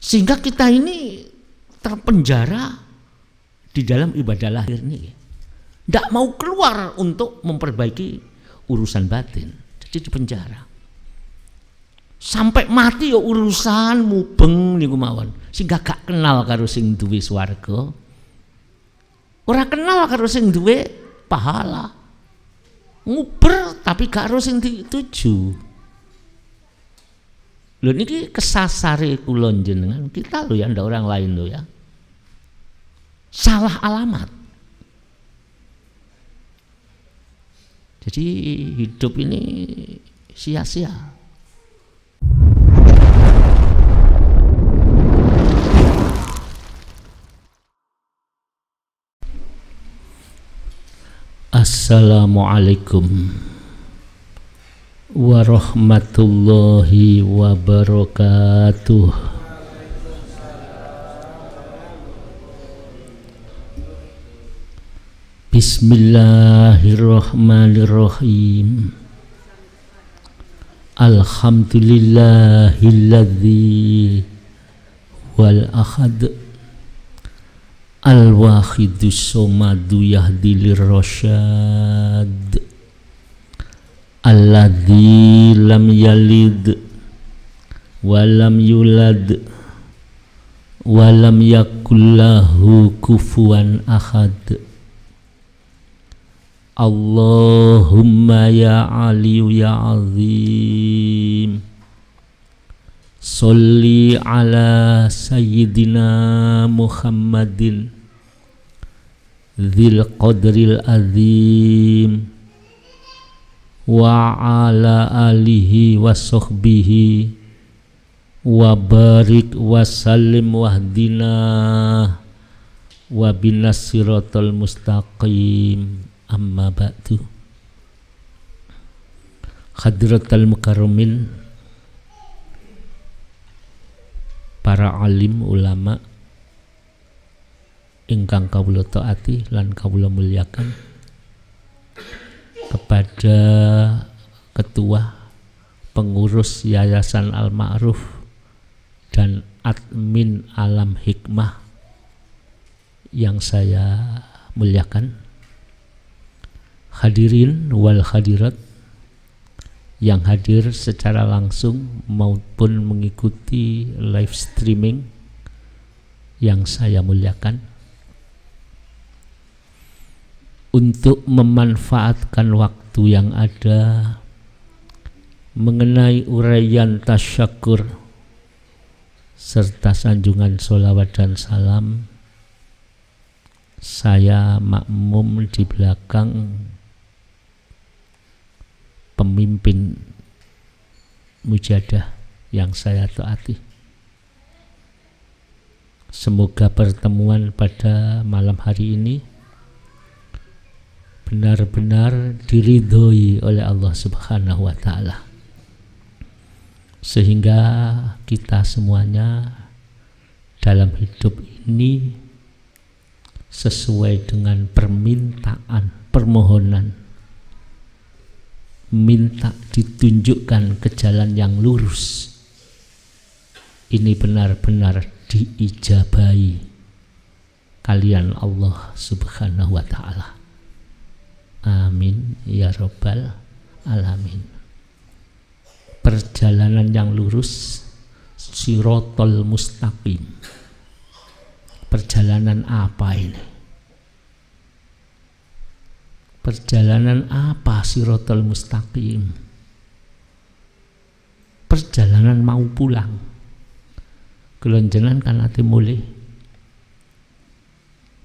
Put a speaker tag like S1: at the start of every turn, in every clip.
S1: Sehingga kita ini terpenjara di dalam ibadah lahir ini. Tidak mau keluar untuk memperbaiki urusan batin. Jadi di penjara. Sampai mati ya urusan mubeng niku mawon. Sehingga gak kenal karo sing duwe swarga. Ora kenal karo sing duwe pahala. Nguber tapi gak karo sing dituju. Lho niki kesasare kula jenengan, kita lho ya ndak orang lain lho ya. Salah alamat. Jadi hidup ini sia-sia. Assalamualaikum warahmatullahi wabarakatuh Bismillahirrahmanirrahim Alhamdulillahilladzi wal ahad al wahidus somadu yahdilir rasyad alladzi lam yalid walam yulad walam yakullahu kufuwan ahad Allahumma ya Ali ya azim Salli ala sayyidina Muhammadin Dhil qadril azim wa ala alihi wa sahbihi wa barik wa salim wahdina wa binas siratal mustaqim amma ba'du hadratal mukarramin para alim ulama ingkang kawula taati lan kawula mulyakan kepada ketua pengurus Yayasan Al-Ma'ruf dan admin Alam Hikmah yang saya muliakan hadirin wal hadirat yang hadir secara langsung maupun mengikuti live streaming yang saya muliakan untuk memanfaatkan waktu yang ada mengenai uraian tasyakur serta sanjungan sholawat dan salam saya makmum di belakang pemimpin mujadah yang saya taati semoga pertemuan pada malam hari ini benar-benar diridhoi oleh Allah Subhanahu wa taala. Sehingga kita semuanya dalam hidup ini sesuai dengan permintaan, permohonan. Minta ditunjukkan ke jalan yang lurus. Ini benar-benar diijabahi kalian Allah Subhanahu wa taala. Amin ya robbal alamin. Perjalanan yang lurus sirotol mustaqim. Perjalanan apa ini? Perjalanan apa sirotol mustaqim? Perjalanan mau pulang. Gelonjenan kan hati mulai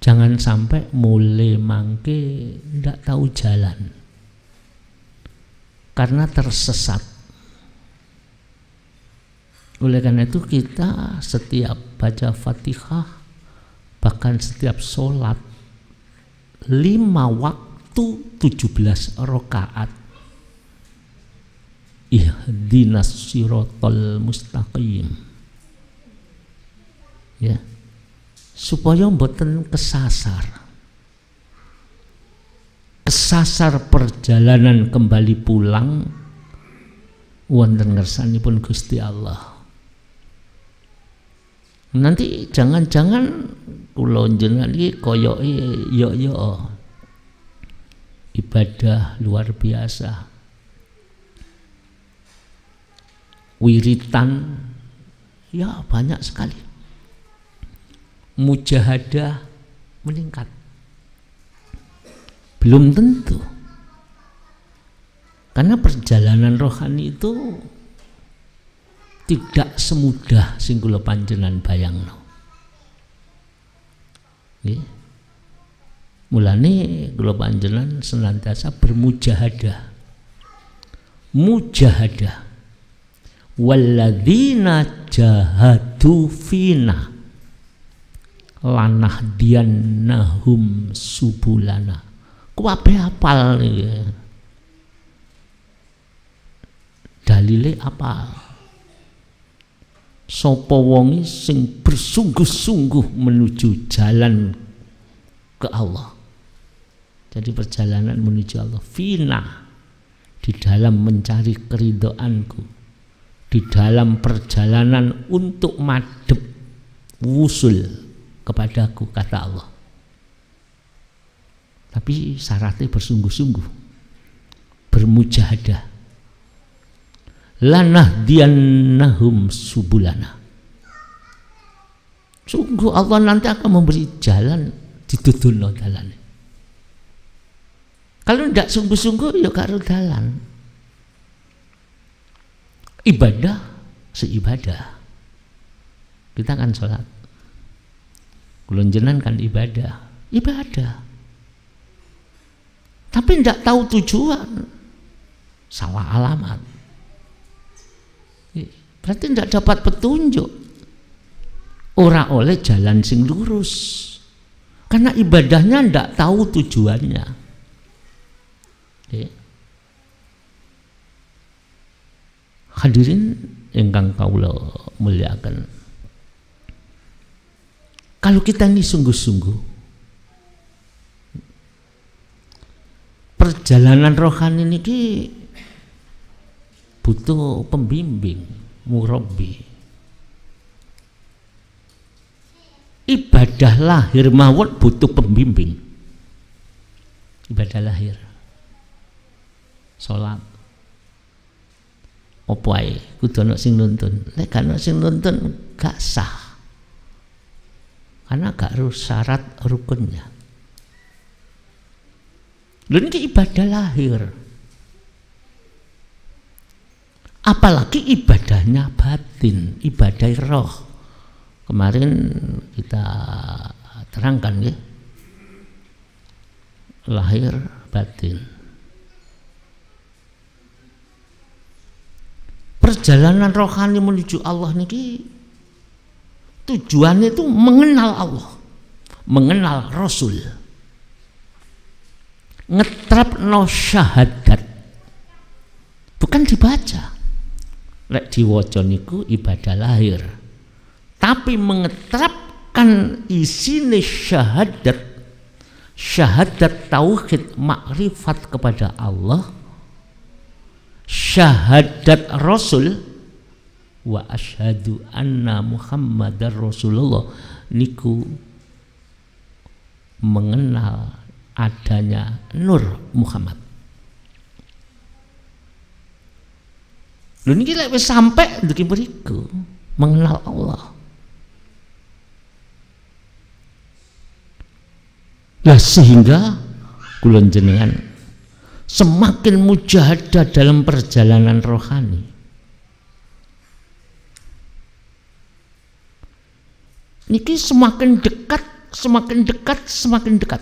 S1: Jangan sampai mulai mangke tidak tahu jalan karena tersesat. Oleh karena itu kita setiap baca fatihah bahkan setiap sholat lima waktu tujuh belas rokaat ihdinas sirotol mustaqim ya supaya mboten kesasar kesasar perjalanan kembali pulang wonten ngersanipun Gusti Allah nanti jangan-jangan kula jenengan iki koyoke yo yo ibadah luar biasa wiritan ya banyak sekali mujahadah meningkat. Belum tentu. Karena perjalanan rohani itu tidak semudah singgulo panjenan bayang no. Mulane gulo panjenan senantiasa bermujahadah. Mujahadah. Walladzina jahadu fina lanah Dian Nahum subulana kuabe apal ya. dalile apa? Sopo Wongi sing bersungguh-sungguh menuju jalan ke Allah jadi perjalanan menuju Allah fina di dalam mencari keridoanku di dalam perjalanan untuk madep wusul kepadaku kata Allah tapi syaratnya bersungguh-sungguh bermujahadah lanah diannahum subulana sungguh Allah nanti akan memberi jalan di jalan kalau tidak sungguh-sungguh ya karo jalan ibadah seibadah kita akan sholat Kulon kan ibadah, ibadah. Tapi tidak tahu tujuan, salah alamat. Berarti tidak dapat petunjuk. Ora oleh jalan sing lurus. Karena ibadahnya tidak tahu tujuannya. Hadirin yang ingkang lo muliakan kalau kita ini sungguh-sungguh perjalanan rohani ini butuh pembimbing, murabi. Ibadah lahir mawon butuh pembimbing. Ibadah lahir. sholat, opoai, ae sing nuntun. lekano sing nuntun gak sah karena gak harus syarat rukunnya dan ini ibadah lahir apalagi ibadahnya batin ibadah roh kemarin kita terangkan ya lahir batin perjalanan rohani menuju Allah niki tujuannya itu mengenal Allah mengenal Rasul ngetrap no syahadat bukan dibaca lek ibadah lahir tapi mengetrapkan isine syahadat syahadat tauhid makrifat kepada Allah syahadat rasul wa ashadu anna muhammadar rasulullah niku mengenal adanya nur Muhammad Lho niki lek sampai untuk beriku mengenal Allah. Lah sehingga kula jenengan semakin mujahadah dalam perjalanan rohani. niki semakin dekat semakin dekat semakin dekat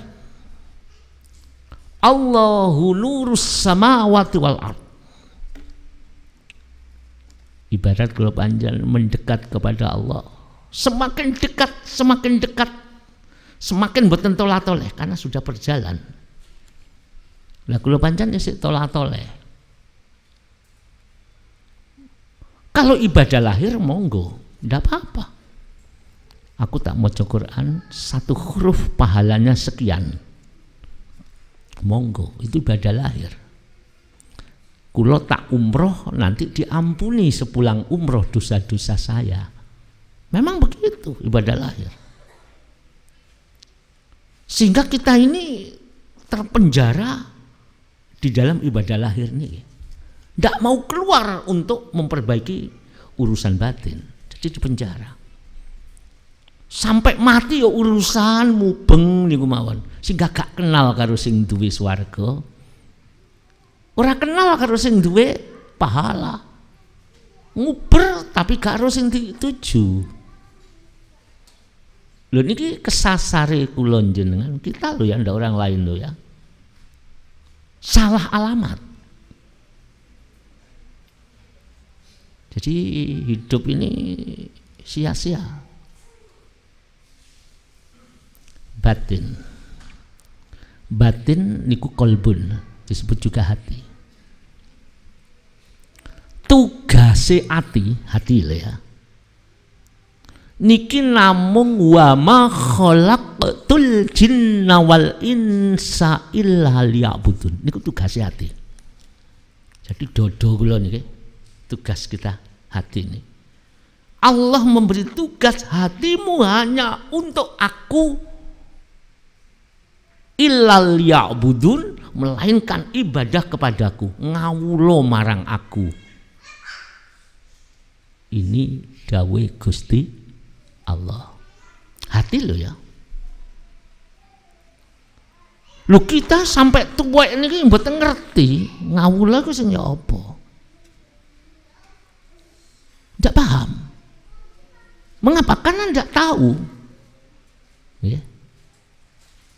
S1: Allahu lurus samawati wal ard ibarat kalau panjang mendekat kepada Allah semakin dekat semakin dekat semakin boten toleh karena sudah berjalan lah kalau panjang ya sih toleh kalau ibadah lahir monggo tidak apa-apa aku tak mau cokoran satu huruf pahalanya sekian monggo itu ibadah lahir kulo tak umroh nanti diampuni sepulang umroh dosa-dosa saya memang begitu ibadah lahir sehingga kita ini terpenjara di dalam ibadah lahir ini. tidak mau keluar untuk memperbaiki urusan batin jadi di penjara sampai mati ya urusan mubeng niku mawon sing gak kenal karo sing duwe swarga ora kenal karo sing duwe pahala nguber tapi gak karo sing dituju lho ini kesasari kulon jenengan kita lho ya ndak orang lain lho ya salah alamat jadi hidup ini sia-sia batin. Batin niku kolbun disebut juga hati. Tugas hati, hati lah ya. Niki namung wa ma khalaqtul jinna wal insa illa liya'budun. Niku tugas hati. Jadi dodo kula niki tugas kita hati ini. Allah memberi tugas hatimu hanya untuk aku ilal ya'budun melainkan ibadah kepadaku ngawulo marang aku ini dawe Gusti Allah hati lo ya lu kita sampai tua ini kan buat ngerti ngawula ku sing ya apa tidak paham mengapa karena tidak tahu ya yeah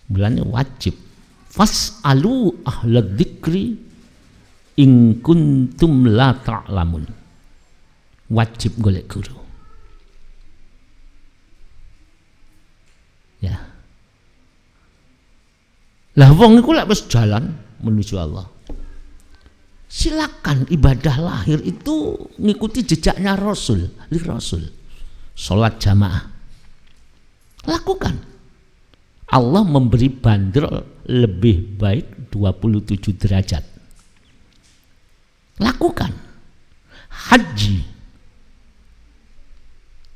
S1: bulannya wajib fas alu dzikri ing kuntum la ta'lamun wajib golek guru ya lah wong iku lek wis jalan menuju Allah silakan ibadah lahir itu ngikuti jejaknya Rasul li Rasul salat jamaah lakukan Allah memberi bandrol lebih baik 27 derajat. Lakukan. Haji.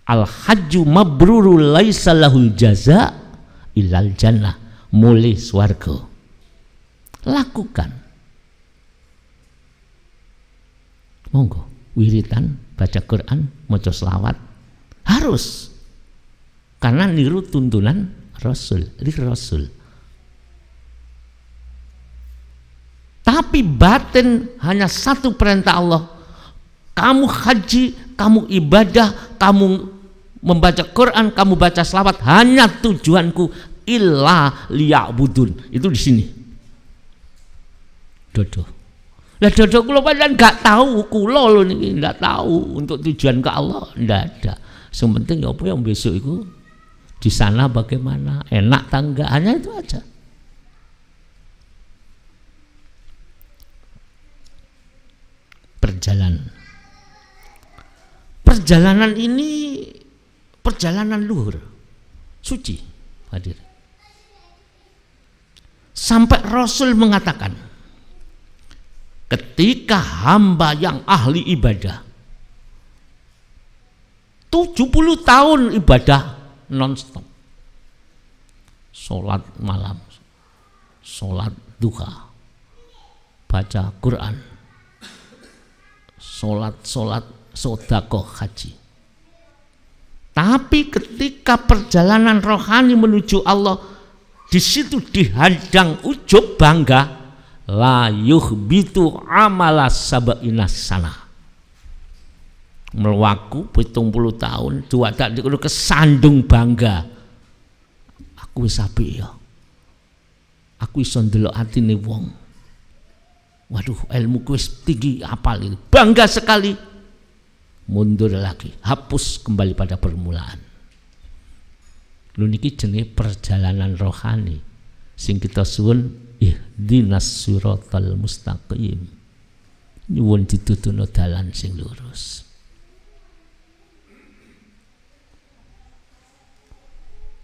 S1: Al-hajju mabruru laisa lahul jaza ilal jannah. Mulih swarga. Lakukan. Monggo wiritan, baca Quran, maca selawat. Harus. Karena niru tuntunan Rasul, Rasul. Tapi batin hanya satu perintah Allah. Kamu haji, kamu ibadah, kamu membaca Quran, kamu baca selawat hanya tujuanku illa liya'budun. Itu di sini. Dodo. Lah dodo kula padahal enggak tahu kula lho niki, enggak tahu untuk tujuan ke Allah, ndak ada. penting ya apa yang besok itu di sana bagaimana enak tangga hanya itu aja perjalanan perjalanan ini perjalanan luhur suci hadir sampai Rasul mengatakan ketika hamba yang ahli ibadah 70 tahun ibadah nonstop solat malam solat duha baca Quran solat-solat sodako haji tapi ketika perjalanan rohani menuju Allah di situ dihadang ujub bangga la yuhbitu amala sabaina sanah melaku pitung puluh tahun dua tak dikudu kesandung bangga aku wis apik ya aku iso ndelok atine wong waduh ilmu wis tinggi apal ini bangga sekali mundur lagi hapus kembali pada permulaan lu niki jenis perjalanan rohani sing kita suwun ihdinas nasurotal mustaqim nyuwun ditutuno dalan sing lurus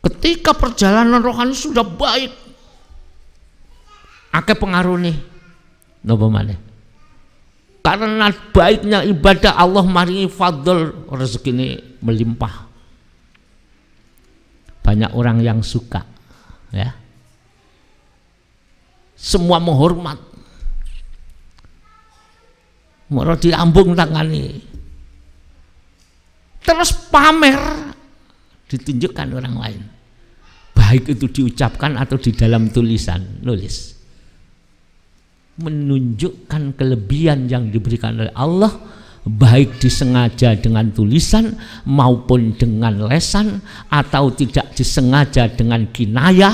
S1: Ketika perjalanan rohani sudah baik, akeh pengaruh nih, nopo mana? Karena baiknya ibadah Allah mari fadl rezeki ini melimpah. Banyak orang yang suka, ya. Semua menghormat. Mau diambung tangani. Terus pamer ditunjukkan orang lain baik itu diucapkan atau di dalam tulisan nulis menunjukkan kelebihan yang diberikan oleh Allah baik disengaja dengan tulisan maupun dengan lesan atau tidak disengaja dengan kinayah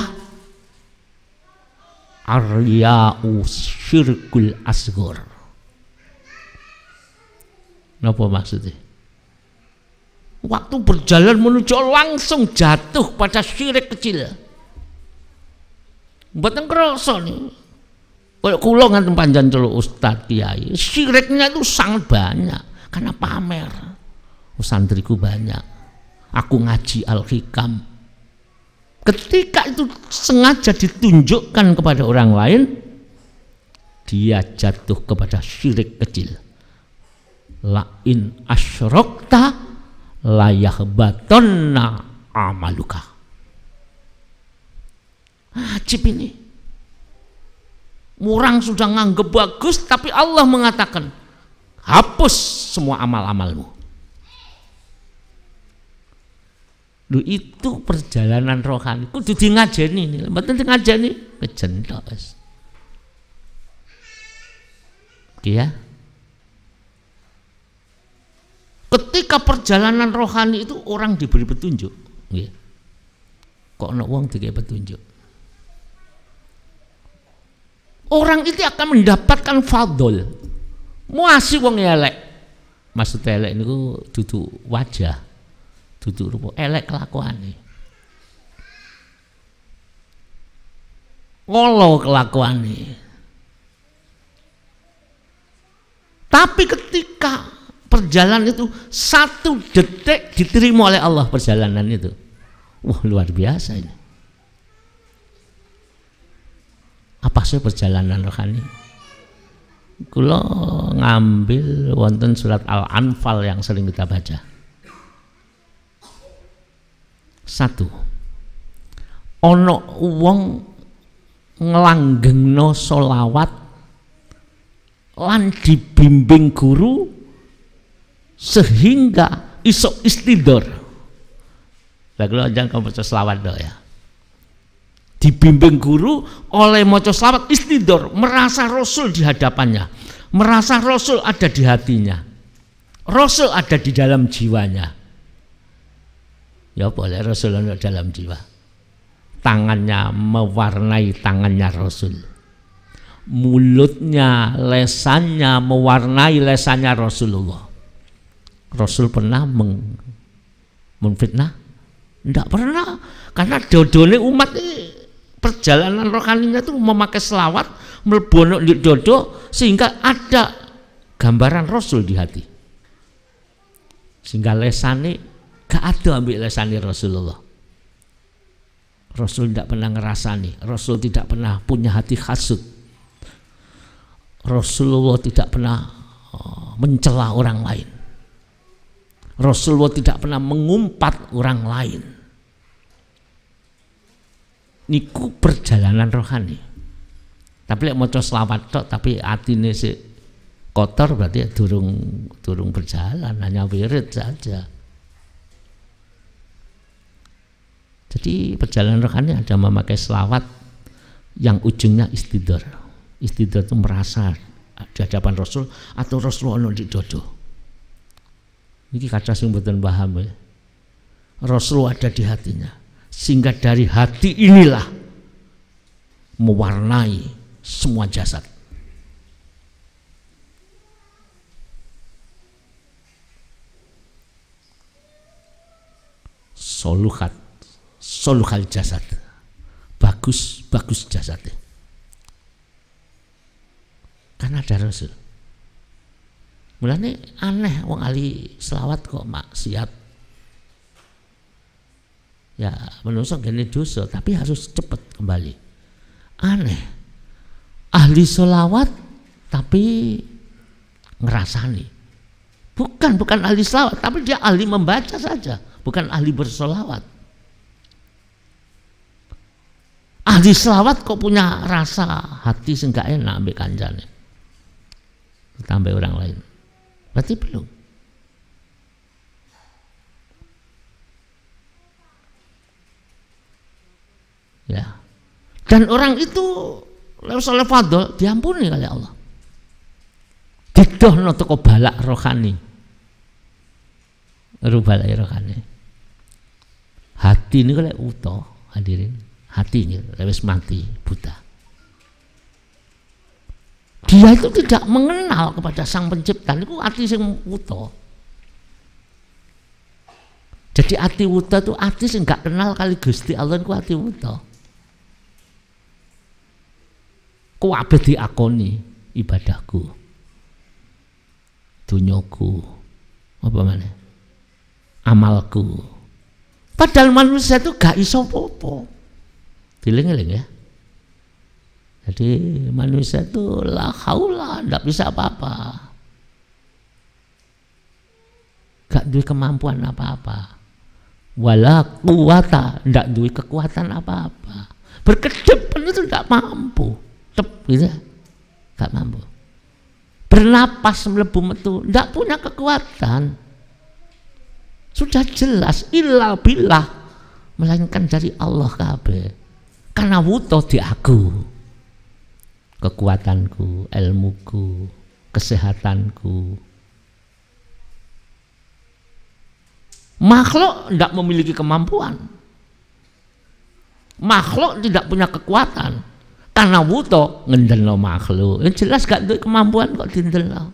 S1: arya'u syirkul asgur apa maksudnya Waktu berjalan menuju langsung jatuh pada syirik kecil. Buatan kerasa nih. Kalau kulo panjang dulu Ustadz Kiai, syiriknya itu sangat banyak karena pamer. Oh, santriku banyak. Aku ngaji al-hikam. Ketika itu sengaja ditunjukkan kepada orang lain, dia jatuh kepada syirik kecil. Lain asyrokta batonna amaluka. Ajib ini. murang sudah nganggep bagus tapi Allah mengatakan hapus semua amal-amalmu. Lu itu perjalanan rohani. kok jadi ngajeni ini. Mboten di ngajeni kejentos. Oke ya. Ketika perjalanan rohani itu orang diberi petunjuk. Ya. Kok nak uang tiga petunjuk. Orang itu akan mendapatkan fadl. Muasi wong elek. Maksud elek ini duduk wajah. Duduk rupa elek kelakuan kelakuane. kelakuan ini, Tapi ketika perjalanan itu satu detik diterima oleh Allah perjalanan itu wah luar biasa ini apa sih perjalanan rohani kulo ngambil wonten surat Al-Anfal yang sering kita baca satu ono uang ngelanggengno solawat lan dibimbing guru sehingga isok istidur lagu jangan kamu maca selawat do ya dibimbing guru oleh moco selawat istidor merasa rasul di hadapannya merasa rasul ada di hatinya rasul ada di dalam jiwanya ya boleh rasul ada dalam jiwa tangannya mewarnai tangannya rasul mulutnya lesannya mewarnai lesannya Rasulullah Rasul pernah meng memfitnah? Tidak pernah, karena dodone umat ini perjalanan rohaninya itu memakai selawat melbono di dodo sehingga ada gambaran Rasul di hati. Sehingga lesane gak ada ambil lesane Rasulullah. Rasul tidak pernah ngerasani, Rasul tidak pernah punya hati khasut. Rasulullah tidak pernah eh, mencela orang lain. Rasulullah tidak pernah mengumpat orang lain. Niku perjalanan rohani. Tapi lek maca selawat tok tapi atine sik kotor berarti ya durung durung berjalan hanya wirid saja. Jadi perjalanan rohani ada memakai selawat yang ujungnya istidor. Istidor itu merasa di hadapan Rasul atau Rasulullah di dodoh. Ini kata sing mboten paham ya. Rasul ada di hatinya. Sehingga dari hati inilah mewarnai semua jasad. Soluhat, soluhal jasad. Bagus, bagus jasadnya. Karena ada Rasul. Mulane aneh wong ahli selawat kok maksiat. Ya menungso gini dosa tapi harus cepet kembali. Aneh. Ahli selawat tapi ngerasani. Bukan bukan ahli selawat tapi dia ahli membaca saja, bukan ahli berselawat. Ahli selawat kok punya rasa hati sehingga enak ambek kancane. Tambah orang lain. Berarti belum. Ya. Dan orang itu lewat soleh fadl diampuni oleh Allah. Didohno toko balak rohani. Rubalak rohani. Hati ini kalau utuh hadirin, hati ini lewis mati buta dia itu tidak mengenal kepada sang pencipta itu arti sing wuto jadi ati wuto itu arti sing gak kenal kali Gusti Allah itu ati Ku kuwabe akoni ibadahku dunyoku apa mana amalku padahal manusia itu gak iso popo dileng-eleng ya jadi manusia itu la haula, tidak bisa apa-apa. Gak duit kemampuan apa-apa. Wala kuwata, tidak duit kekuatan apa-apa. Berkedip itu tidak mampu. Tep, gitu. Gak mampu. Bernapas melebu metu, tidak punya kekuatan. Sudah jelas, ilah bilah. Melainkan dari Allah kabeh. Karena wuto di aku kekuatanku, ilmuku, kesehatanku. Makhluk tidak memiliki kemampuan. Makhluk tidak punya kekuatan. Karena wuto ngendelo makhluk. Yang jelas gak ada kemampuan kok dindelo.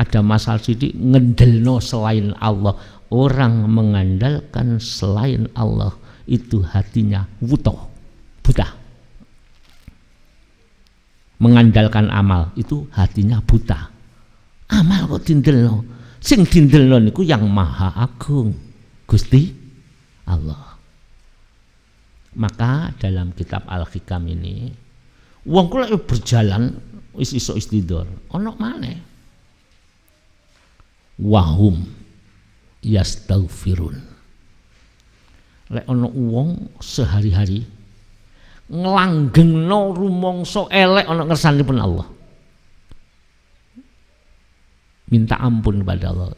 S1: Ada masal sidik ngendelno selain Allah. Orang mengandalkan selain Allah itu hatinya wuto, buta mengandalkan amal itu hatinya buta amal kok dindelno sing dindelno niku yang maha agung Gusti Allah maka dalam kitab Al-Hikam ini wong kula berjalan wis iso istidor ono maneh wahum yastaghfirun lek ono wong sehari-hari ngelanggengno rumongso elek ngersani pun Allah. Minta ampun kepada Allah.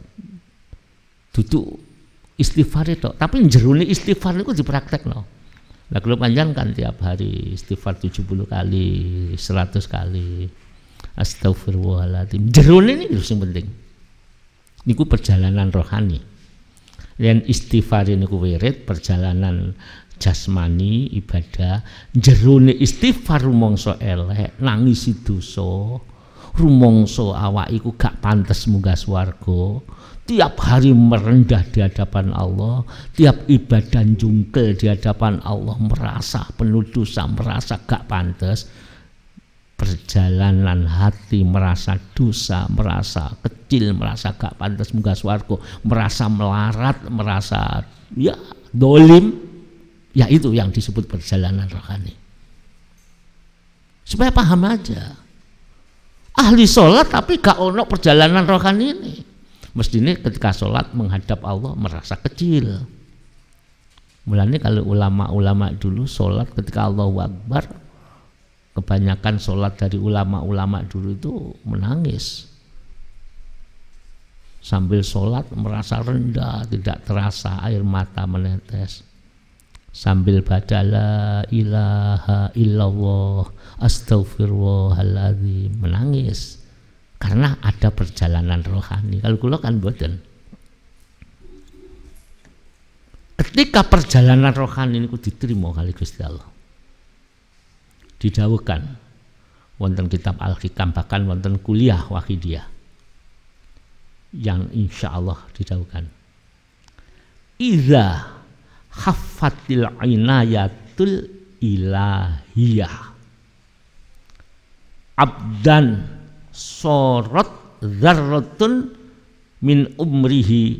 S1: tutu istighfar itu, tapi jeruni istighfar itu no Lah kalau panjang kan tiap hari istighfar 70 kali, 100 kali. Astagfirullahaladzim. Jeruni ini harus yang penting. Niku perjalanan rohani. Dan istighfar ini wirid perjalanan jasmani ibadah jerone istighfar rumongso elek nangisi dosa rumongso awak iku gak pantas munggah swarga tiap hari merendah di hadapan Allah tiap ibadah jungkel di hadapan Allah merasa penuh dosa merasa gak pantas perjalanan hati merasa dosa merasa kecil merasa gak pantas munggah swarga merasa melarat merasa ya dolim Ya itu yang disebut perjalanan rohani. Supaya paham aja. Ahli sholat tapi gak ono perjalanan rohani ini. Mestinya ketika sholat menghadap Allah merasa kecil. Mulanya kalau ulama-ulama dulu sholat ketika Allah wabar kebanyakan sholat dari ulama-ulama dulu itu menangis sambil sholat merasa rendah tidak terasa air mata menetes sambil baca la ilaha illallah astagfirullahaladzim menangis karena ada perjalanan rohani kalau kulo kan boten ketika perjalanan rohani ini diterima kali Gusti Allah didawakan wonten kitab Al-Hikam bahkan wonten kuliah wahidiyah yang insya Allah didawuhkan Iza hafatil inayatul ilahiyah abdan sorot zarratun min umrihi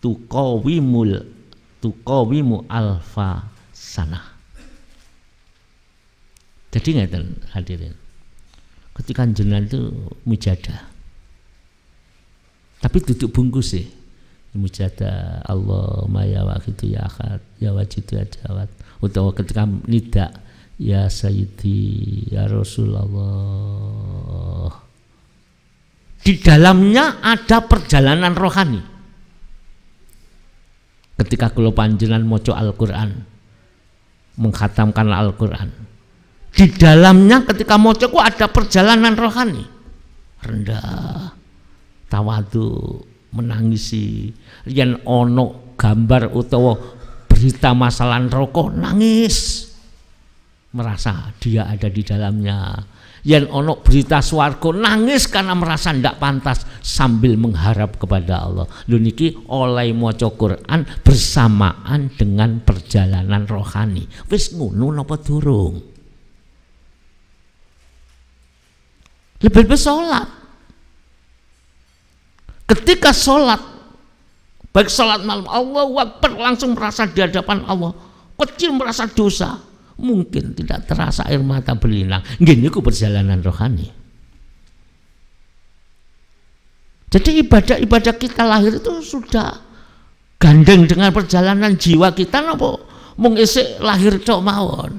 S1: tuqawimul tuqawimu alfa sana jadi ngeten hadirin ketika jenengan itu mujada tapi duduk bungkus sih mujada Allah ya wahidu ya ahad ya wajidu ya jawad utawa ketika nida ya sayyidi ya rasulullah di dalamnya ada perjalanan rohani ketika kulo panjenengan moco Al-Qur'an menghatamkan Al-Qur'an di dalamnya ketika moco ku ada perjalanan rohani rendah tawadu menangisi yen ono gambar utawa berita masalah rokok nangis merasa dia ada di dalamnya yen ono berita suarko nangis karena merasa ndak pantas sambil mengharap kepada Allah lu oleh moco Quran bersamaan dengan perjalanan rohani wis ngunu napa durung lebih bersolat ketika sholat baik sholat malam Allah wakbar langsung merasa di hadapan Allah kecil merasa dosa mungkin tidak terasa air mata berlinang gini ku perjalanan rohani jadi ibadah-ibadah kita lahir itu sudah gandeng dengan perjalanan jiwa kita nopo mung lahir cok mawon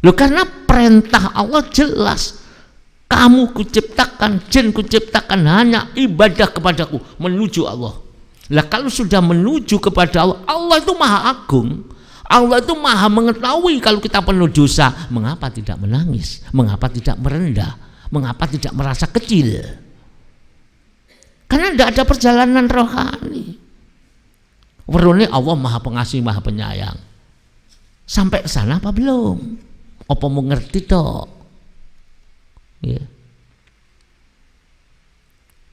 S1: Loh karena perintah Allah jelas kamu kuciptakan, jin kuciptakan hanya ibadah kepadaku menuju Allah. Lah kalau sudah menuju kepada Allah, Allah itu maha agung. Allah itu maha mengetahui kalau kita penuh dosa. Mengapa tidak menangis? Mengapa tidak merendah? Mengapa tidak merasa kecil? Karena tidak ada perjalanan rohani. Werone Allah maha pengasih, maha penyayang. Sampai ke sana apa belum? Apa mau ngerti toh? Ya.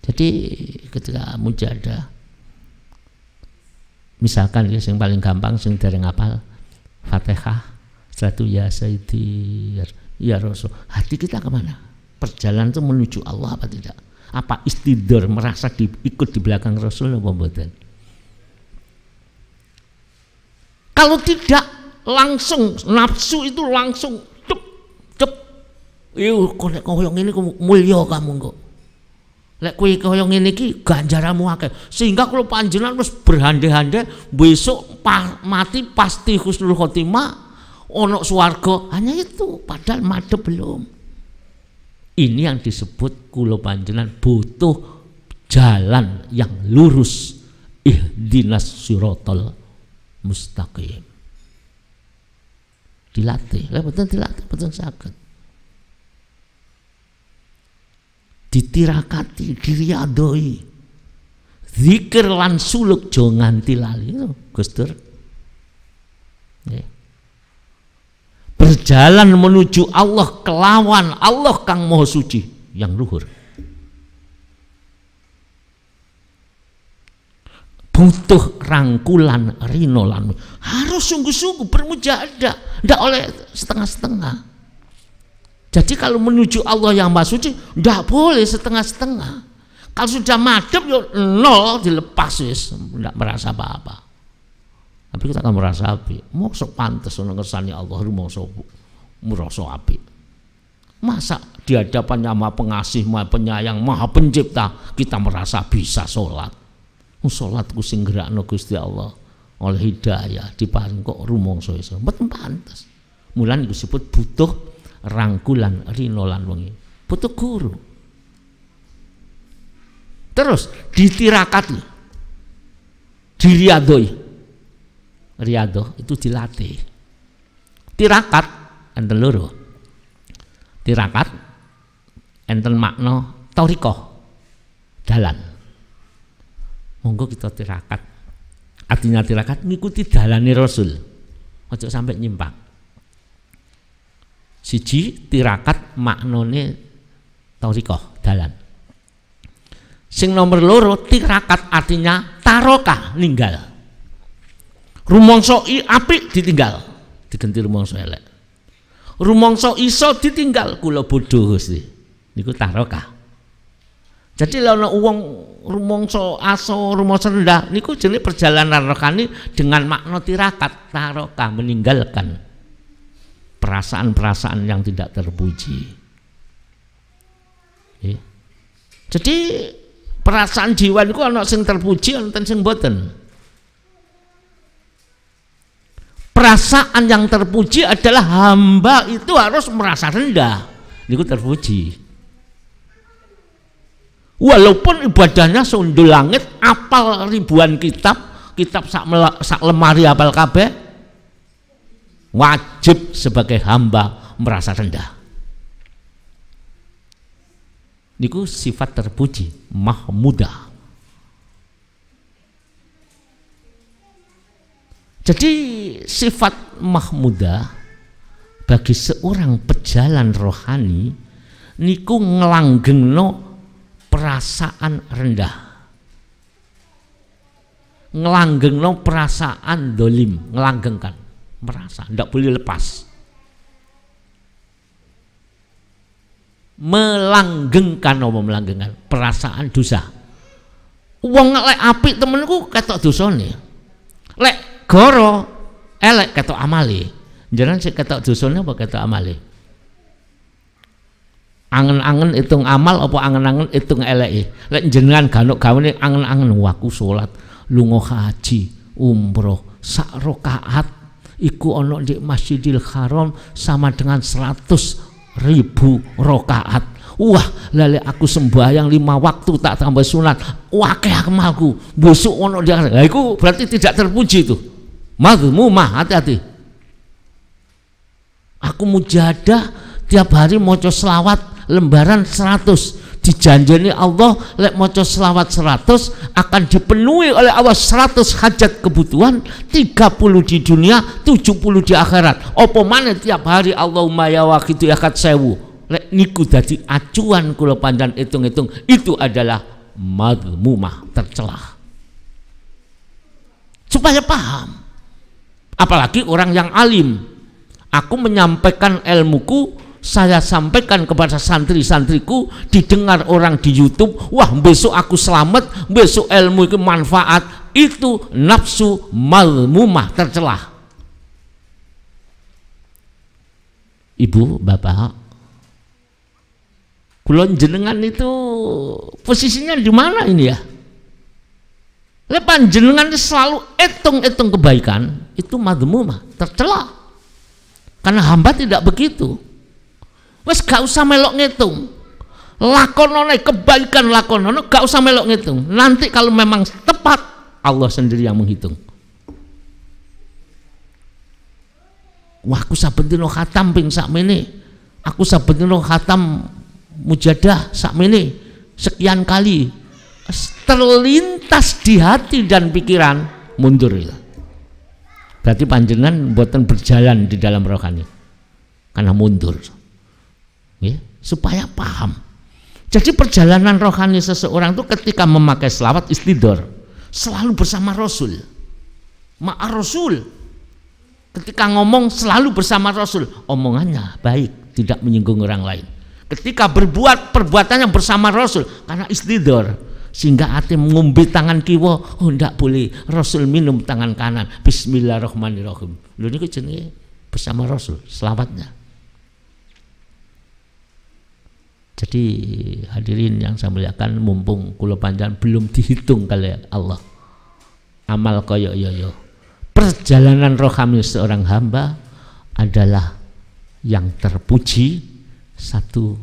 S1: Jadi ketika mujadah misalkan ya yang paling gampang sing dari ngapal Fatihah satu ya Sayyidi ya Rasul hati kita kemana perjalanan itu menuju Allah apa tidak apa istidur merasa di, ikut di belakang Rasul apa bukan kalau tidak langsung nafsu itu langsung Iyo kok nek kaya ngene mulya kamu kok. Lek kau kaya ngene iki ganjaramu akeh. Sehingga kalau panjenengan wis berhande-hande besok pa, mati pasti husnul khotimah onok swarga. Hanya itu padahal madep belum. Ini yang disebut kulo panjenan butuh jalan yang lurus ih dinas sirotol mustaqim dilatih lah betul dilatih betul sakit ditirakati, diriadoi. Zikir lan suluk jo nganti lali, Gustur. Berjalan menuju Allah kelawan Allah Kang Maha Suci yang luhur. butuh rangkulan rinolan harus sungguh-sungguh bermujahadah tidak oleh setengah-setengah jadi kalau menuju Allah yang Maha Suci tidak boleh setengah-setengah. Kalau sudah madep yo nol dilepas wis tidak merasa apa-apa. Tapi kita akan merasa api. sok pantas nang kesannya Allah sok merasa api. Masa di yang Maha Pengasih, Maha Penyayang, Maha Pencipta kita merasa bisa sholat. Oh, ku sing gerakno Gusti Allah oleh hidayah di kok rumangsa iso. Mboten pantes. Mulan disebut butuh rangkulan rinolan wengi. butuh guru. Terus ditirakati. Diriadoi. Riado itu dilatih. Tirakat enten loro. Tirakat enten makna toriko dalan. Monggo kita tirakat. Artinya tirakat ngikuti dalani Rasul. Ojo sampai nyimpang siji tirakat maknone taurikoh dalan sing nomor loro tirakat artinya taroka ninggal rumongso i apik ditinggal diganti rumongso elek rumongso iso ditinggal kula bodoh Gusti niku taroka jadi lawan uang rumongso aso rumongso rendah niku jadi perjalanan rokani dengan makna tirakat taroka meninggalkan perasaan-perasaan yang tidak terpuji. Ya. Jadi perasaan jiwa itu anak sing terpuji anak sing boten. Perasaan yang terpuji adalah hamba itu harus merasa rendah. Itu terpuji. Walaupun ibadahnya sundul langit, apal ribuan kitab, kitab sak, sak lemari apal kabeh, wajib sebagai hamba merasa rendah niku sifat terpuji mahmuda. jadi sifat mahmuda bagi seorang pejalan rohani niku ngelanggengno perasaan rendah ngelanggengno perasaan dolim ngelanggengkan merasa, tidak boleh lepas. Melanggengkan apa melanggengkan perasaan dosa. uang lek api temenku ketok nih Lek goro elek eh, ketok amali, Jangan si ketok dosane apa ketok amali. angen-angen hitung amal apa angen-angen hitung elek lek jenengan ganuk gawe angen-angen waku salat lunga haji umroh sak rokaat iku ono di Masjidil Haram sama dengan 100 ribu rokaat wah lele aku sembahyang lima waktu tak tambah sunat wakil amalku busuk ono di. nah, iku berarti tidak terpuji tuh mah hati-hati aku mujadah tiap hari moco selawat lembaran 100 dijanjani Allah lek maca selawat 100 akan dipenuhi oleh Allah 100 hajat kebutuhan 30 di dunia 70 di akhirat apa mana tiap hari Allahumma ya waqitu ya kat sewu lek niku dadi acuan kula pandan hitung-hitung itu adalah madmumah tercelah supaya paham apalagi orang yang alim aku menyampaikan ilmuku saya sampaikan kepada santri-santriku didengar orang di YouTube wah besok aku selamat besok ilmu itu manfaat itu nafsu malmumah tercelah ibu bapak kulon jenengan itu posisinya di mana ini ya lepan jenengan selalu etung-etung kebaikan itu mumah tercelah karena hamba tidak begitu Wes gak usah melok ngitung. Lakonone kebaikan lakonone gak usah melok ngitung. Nanti kalau memang tepat Allah sendiri yang menghitung. Wah, aku sabar dino khatam ping sakmene. Aku sabar dino khatam mujadah sakmene sekian kali terlintas di hati dan pikiran mundur Berarti panjenengan buatan berjalan di dalam rohani karena mundur ya, supaya paham. Jadi perjalanan rohani seseorang itu ketika memakai selawat istidor selalu bersama Rasul, ma'a Rasul. Ketika ngomong selalu bersama Rasul, omongannya baik, tidak menyinggung orang lain. Ketika berbuat perbuatannya bersama Rasul karena istidor sehingga hati mengumbi tangan kiwa oh tidak boleh Rasul minum tangan kanan Bismillahirrahmanirrahim lu ini jenenge bersama Rasul selamatnya Jadi hadirin yang saya muliakan mumpung kula panjang belum dihitung kali ya, Allah. Amal koyok yo. Perjalanan rohani seorang hamba adalah yang terpuji satu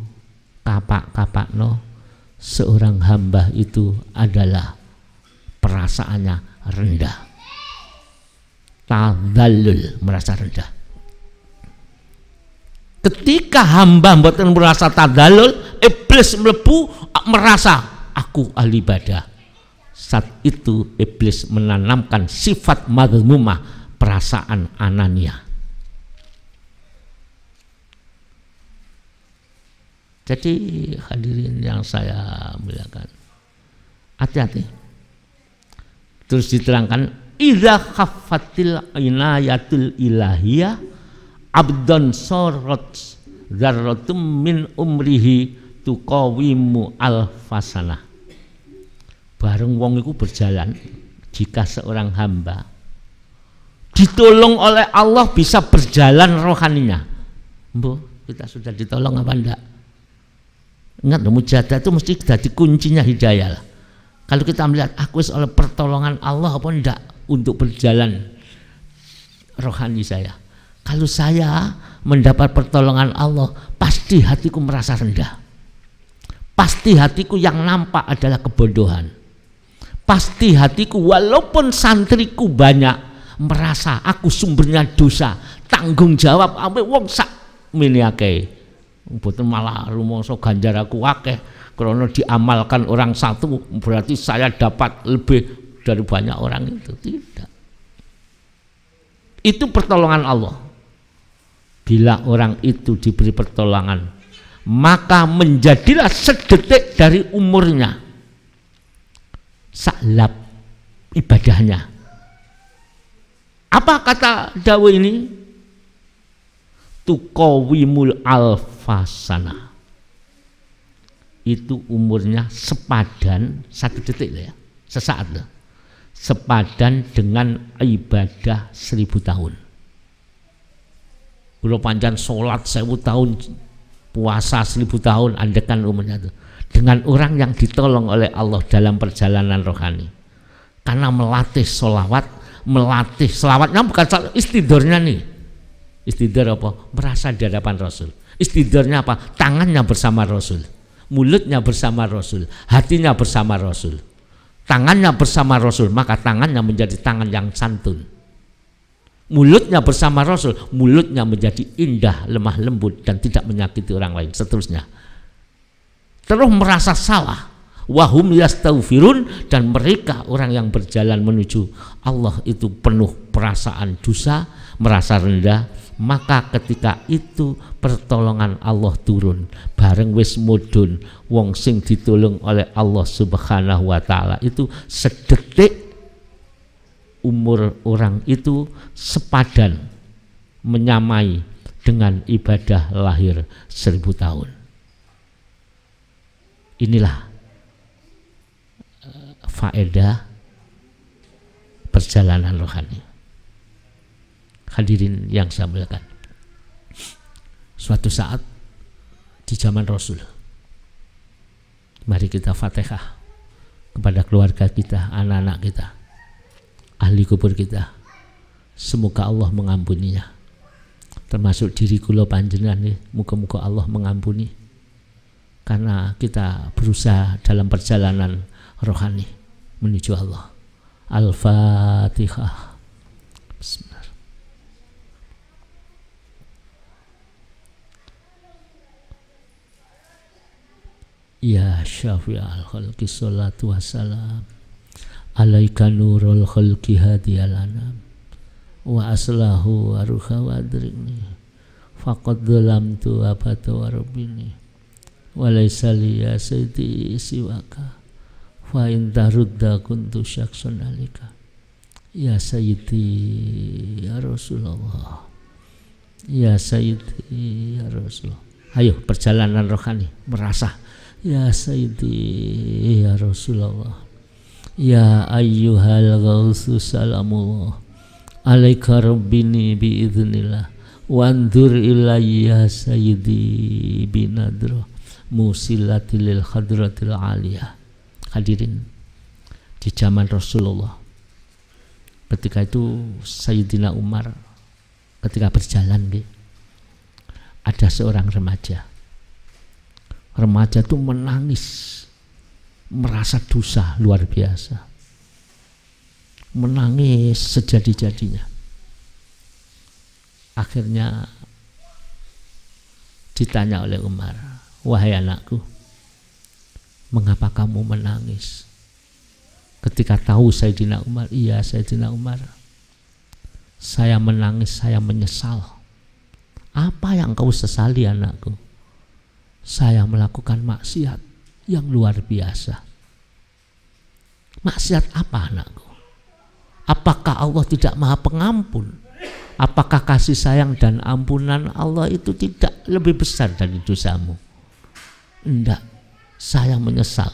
S1: kapak-kapak no seorang hamba itu adalah perasaannya rendah. Tadallul merasa rendah ketika hamba mboten merasa tadalul iblis melepu merasa aku ahli ibadah saat itu iblis menanamkan sifat mazmumah perasaan Anania jadi hadirin yang saya muliakan hati-hati terus diterangkan idza khaffatil inayatul ilahiyah abdon sorot darrotum min umrihi tukawimu alfasanah bareng wong iku berjalan jika seorang hamba ditolong oleh Allah bisa berjalan rohaninya Bu, kita sudah ditolong apa enggak ingat mujadah itu mesti jadi kuncinya hidayah lah kalau kita melihat aku oleh pertolongan Allah apa enggak untuk berjalan rohani saya kalau saya mendapat pertolongan Allah, pasti hatiku merasa rendah. Pasti hatiku yang nampak adalah kebodohan. Pasti hatiku walaupun santriku banyak merasa aku sumbernya dosa, tanggung jawab ampe wong sak miniake, Mboten malah rumangsa ganjar aku akeh karena diamalkan orang satu berarti saya dapat lebih dari banyak orang itu tidak. Itu pertolongan Allah. Bila orang itu diberi pertolongan, maka menjadilah sedetik dari umurnya. Saklap ibadahnya. Apa kata dawe ini? Tukawimul alfasana. Itu umurnya sepadan satu detik ya, sesaat lah. Sepadan dengan ibadah seribu tahun. Kulo panjang sholat sewu tahun puasa seribu tahun andekan umurnya itu dengan orang yang ditolong oleh Allah dalam perjalanan rohani karena melatih sholawat melatih sholawatnya bukan sholawat, istidurnya nih istidur apa merasa di hadapan Rasul istidurnya apa tangannya bersama Rasul mulutnya bersama Rasul hatinya bersama Rasul tangannya bersama Rasul maka tangannya menjadi tangan yang santun mulutnya bersama Rasul, mulutnya menjadi indah, lemah lembut dan tidak menyakiti orang lain. Seterusnya. Terus merasa salah. Wahum yastaufirun dan mereka orang yang berjalan menuju Allah itu penuh perasaan dosa, merasa rendah, maka ketika itu pertolongan Allah turun bareng wis mudun wong sing ditolong oleh Allah Subhanahu wa taala itu sedetik umur orang itu sepadan menyamai dengan ibadah lahir seribu tahun. Inilah eh, faedah perjalanan rohani. Hadirin yang saya muliakan. Suatu saat di zaman Rasul, mari kita fatihah kepada keluarga kita, anak-anak kita ahli kubur kita. Semoga Allah mengampuninya. Termasuk diri kula panjenengan nih, muka muga Allah mengampuni. Karena kita berusaha dalam perjalanan rohani menuju Allah. Al-Fatihah. Bismillah. Ya Syafi'al khalqi salatu wassalam alaika nurul khalqi hadiyal anam wa aslahu wa ruha wa adrini faqad dhalamtu abata wa rabbini wa laisa li ya sayyidi siwaka fa in tarudda kuntu syaksun alika ya sayyidi ya rasulullah ya sayyidi ya rasulullah ayo perjalanan rohani merasa ya sayyidi ya rasulullah Ya ayyuhal ghausu salamullah alaika rabbini biiznillah wanzur ilayya sayyidi binadro musilati lil aliyah hadirin di zaman Rasulullah ketika itu Sayyidina Umar ketika berjalan gitu, ada seorang remaja remaja itu menangis merasa dosa luar biasa. Menangis sejadi-jadinya. Akhirnya ditanya oleh Umar, "Wahai anakku, mengapa kamu menangis?" Ketika tahu Sayyidina Umar, "Iya, Sayyidina Umar, saya menangis, saya menyesal." "Apa yang kau sesali, anakku?" "Saya melakukan maksiat." yang luar biasa. Maksiat apa anakku? Apakah Allah tidak maha pengampun? Apakah kasih sayang dan ampunan Allah itu tidak lebih besar dari dosamu? Tidak, saya menyesal.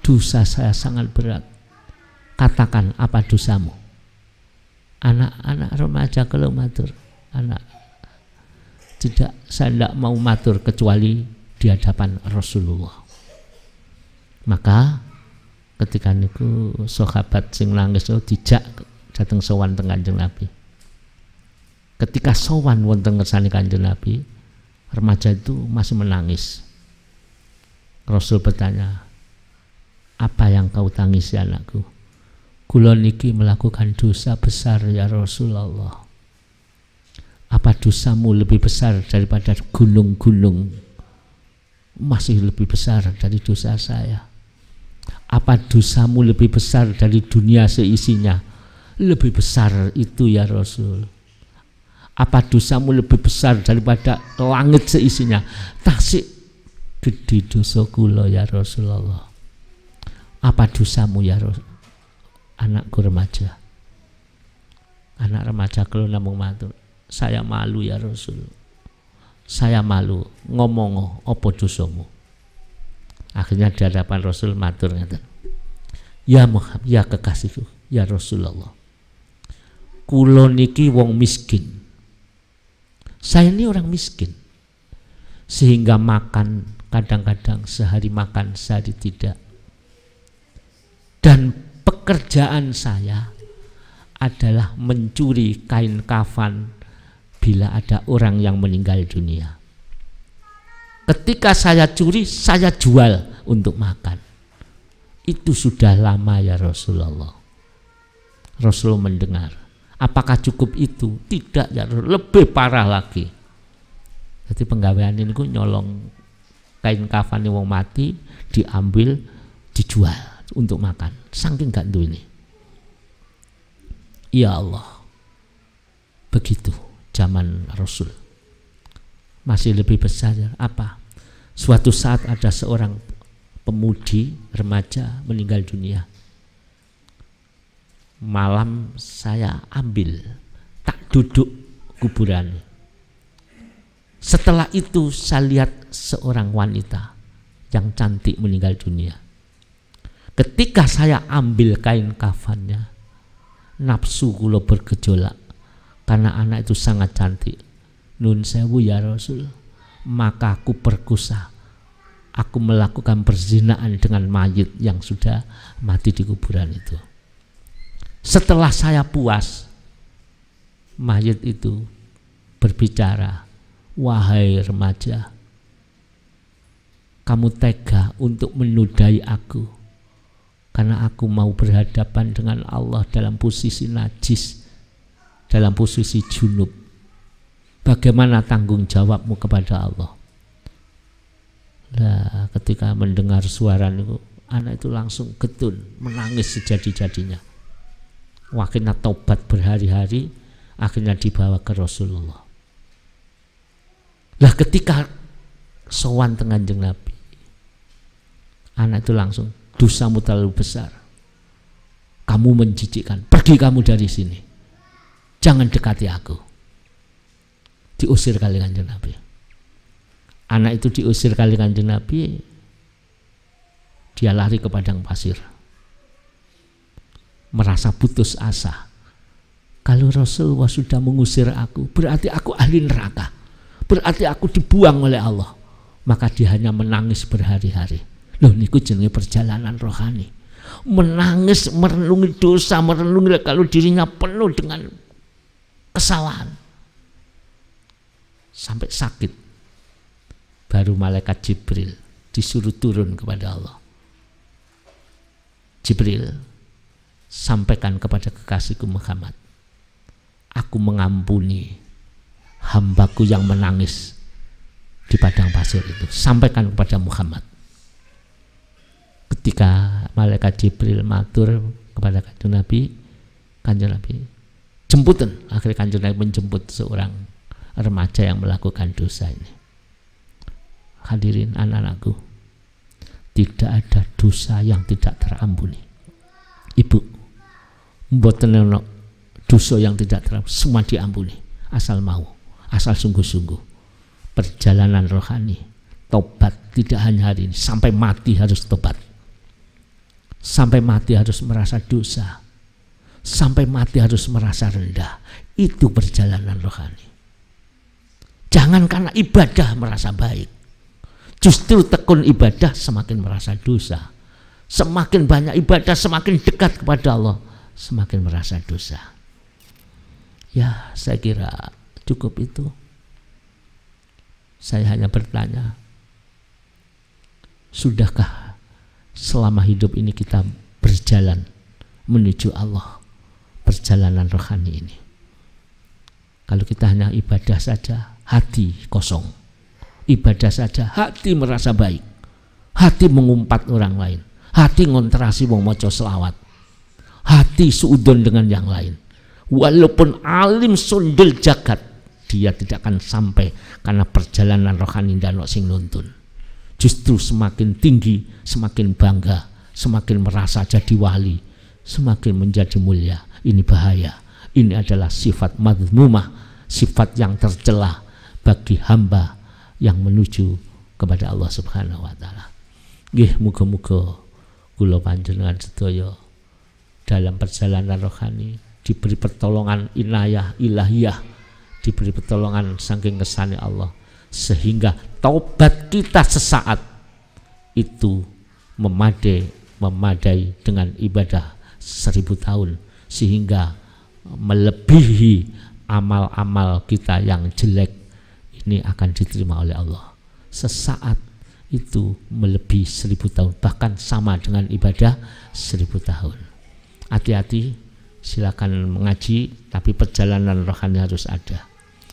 S1: Dosa saya sangat berat. Katakan apa dosamu? Anak-anak remaja kalau matur, anak tidak saya tidak mau matur kecuali di hadapan Rasulullah. Maka ketika niku sahabat sing nangis itu oh, dijak dateng sowan teng Kanjeng Nabi. Ketika sowan wonten ngersani Kanjeng Nabi, remaja itu masih menangis. Rasul bertanya, "Apa yang kau tangisi anakku?" Kula niki melakukan dosa besar ya Rasulullah. Apa dosamu lebih besar daripada gunung-gunung masih lebih besar dari dosa saya. Apa dosamu lebih besar dari dunia seisinya? Lebih besar itu ya Rasul. Apa dosamu lebih besar daripada langit seisinya? Tasik gede dosa kula ya Rasulullah. Apa dosamu ya Rasul? Anakku remaja. Anak remaja kalau namung matur. Saya malu ya Rasul saya malu ngomong opo dosamu akhirnya di hadapan Rasul matur ya Muhammad ya kekasihku ya Rasulullah kulo niki wong miskin saya ini orang miskin sehingga makan kadang-kadang sehari makan sehari tidak dan pekerjaan saya adalah mencuri kain kafan bila ada orang yang meninggal dunia. Ketika saya curi, saya jual untuk makan. Itu sudah lama ya Rasulullah. Rasul mendengar. Apakah cukup itu? Tidak ya Rasul. Lebih parah lagi. Jadi penggawean ini ku nyolong kain kafan wong mati diambil dijual untuk makan. Saking gak ini. Ya Allah. Begitu zaman Rasul. Masih lebih besar ya. apa? Suatu saat ada seorang pemudi remaja meninggal dunia. Malam saya ambil tak duduk kuburan. Setelah itu saya lihat seorang wanita yang cantik meninggal dunia. Ketika saya ambil kain kafannya, nafsu kula bergejolak karena anak itu sangat cantik. Nun sewu ya Rasul, maka aku perkusa. Aku melakukan perzinaan dengan mayit yang sudah mati di kuburan itu. Setelah saya puas, mayit itu berbicara, wahai remaja, kamu tega untuk menudai aku karena aku mau berhadapan dengan Allah dalam posisi najis dalam posisi junub. Bagaimana tanggung jawabmu kepada Allah? Nah, ketika mendengar suara itu, anak itu langsung getun, menangis sejadi-jadinya. Wakilnya tobat berhari-hari, akhirnya dibawa ke Rasulullah. Lah ketika sowan tengah jeng Nabi, anak itu langsung dosamu terlalu besar. Kamu menjijikkan, pergi kamu dari sini jangan dekati aku. Diusir kali kanjeng Nabi. Anak itu diusir kali kanjeng Nabi, dia lari ke padang pasir. Merasa putus asa. Kalau Rasulullah sudah mengusir aku, berarti aku ahli neraka. Berarti aku dibuang oleh Allah. Maka dia hanya menangis berhari-hari. Loh ini jenenge perjalanan rohani menangis merenungi dosa merenungi kalau dirinya penuh dengan kesalahan. Sampai sakit. Baru malaikat Jibril disuruh turun kepada Allah. Jibril, sampaikan kepada kekasihku Muhammad. Aku mengampuni hambaku yang menangis di padang pasir itu. Sampaikan kepada Muhammad. Ketika malaikat Jibril matur kepada kanjeng Nabi, kanjeng Nabi jemputan akhirnya kanjeng Nabi menjemput seorang remaja yang melakukan dosa ini hadirin anak-anakku tidak ada dosa yang tidak terampuni ibu mboten dosa yang tidak terampuni semua diampuni asal mau asal sungguh-sungguh perjalanan rohani tobat tidak hanya hari ini sampai mati harus tobat sampai mati harus merasa dosa sampai mati harus merasa rendah. Itu perjalanan rohani. Jangan karena ibadah merasa baik. Justru tekun ibadah semakin merasa dosa. Semakin banyak ibadah semakin dekat kepada Allah, semakin merasa dosa. Ya, saya kira cukup itu. Saya hanya bertanya, sudahkah selama hidup ini kita berjalan menuju Allah? perjalanan rohani ini. Kalau kita hanya ibadah saja, hati kosong. Ibadah saja, hati merasa baik. Hati mengumpat orang lain. Hati ngontrasi wong moco selawat. Hati suudon dengan yang lain. Walaupun alim sundel jagat, dia tidak akan sampai karena perjalanan rohani dan sing nuntun. Justru semakin tinggi, semakin bangga, semakin merasa jadi wali, semakin menjadi mulia. Ini bahaya. Ini adalah sifat madhumah, sifat yang tercela bagi hamba yang menuju kepada Allah Subhanahu wa taala. Gih, muga-muga kula panjenengan sedaya dalam perjalanan rohani diberi pertolongan inayah ilahiyah, diberi pertolongan saking kesane Allah sehingga taubat kita sesaat itu memadai memadai dengan ibadah seribu tahun sehingga melebihi amal-amal kita yang jelek ini akan diterima oleh Allah sesaat itu melebihi seribu tahun bahkan sama dengan ibadah seribu tahun hati-hati silakan mengaji tapi perjalanan rohani harus ada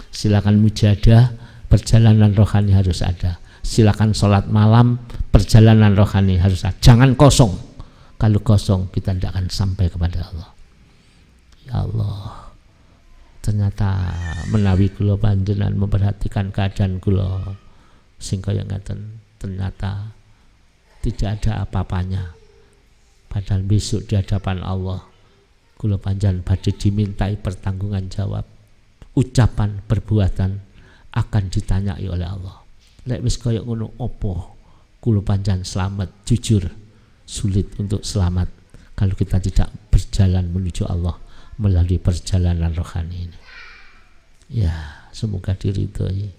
S1: silakan mujadah perjalanan rohani harus ada silakan sholat malam perjalanan rohani harus ada jangan kosong kalau kosong kita tidak akan sampai kepada Allah ya Allah ternyata menawi kula panjenan memperhatikan keadaan kula Singkau yang ngaten ternyata tidak ada apa-apanya padahal besok di hadapan Allah kula panjenan badai dimintai pertanggungan jawab ucapan perbuatan akan ditanyai oleh Allah lek wis kaya ngono opo kula panjang selamat jujur sulit untuk selamat kalau kita tidak berjalan menuju Allah melalui perjalanan rohani ini. Ya, semoga diridhoi.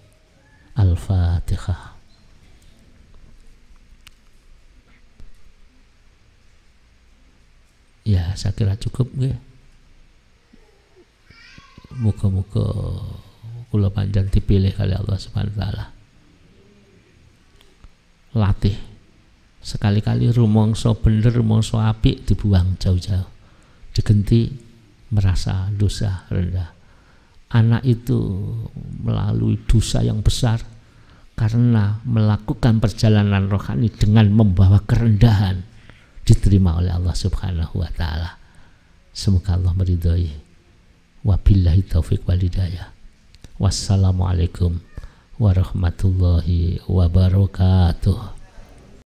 S1: Al-Fatihah. Ya, saya kira cukup ya. Muka-muka kula panjang dipilih kali Allah Subhanahu taala. Latih sekali-kali rumongso bener rumongso apik dibuang jauh-jauh diganti merasa dosa rendah. Anak itu melalui dosa yang besar karena melakukan perjalanan rohani dengan membawa kerendahan diterima oleh Allah Subhanahu wa taala. Semoga Allah meridhai Wabillahi taufik hidayah. Wassalamualaikum warahmatullahi wabarakatuh.